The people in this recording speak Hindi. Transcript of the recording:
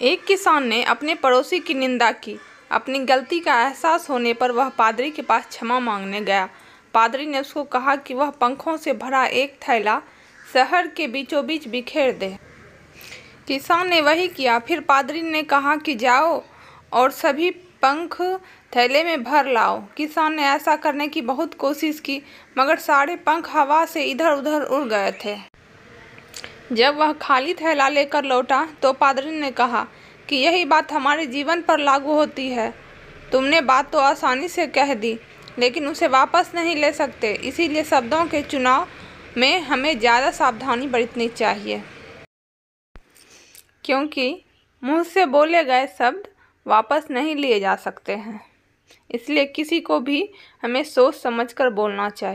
एक किसान ने अपने पड़ोसी की निंदा की अपनी गलती का एहसास होने पर वह पादरी के पास क्षमा मांगने गया पादरी ने उसको कहा कि वह पंखों से भरा एक थैला शहर के बीचों बीच बिखेर दे किसान ने वही किया फिर पादरी ने कहा कि जाओ और सभी पंख थैले में भर लाओ किसान ने ऐसा करने की बहुत कोशिश की मगर सारे पंख हवा से इधर उधर उड़ गए थे जब वह खाली थैला लेकर लौटा तो पादरी ने कहा कि यही बात हमारे जीवन पर लागू होती है तुमने बात तो आसानी से कह दी लेकिन उसे वापस नहीं ले सकते इसीलिए शब्दों के चुनाव में हमें ज़्यादा सावधानी बरतनी चाहिए क्योंकि मुंह से बोले गए शब्द वापस नहीं लिए जा सकते हैं इसलिए किसी को भी हमें सोच समझकर बोलना चाहिए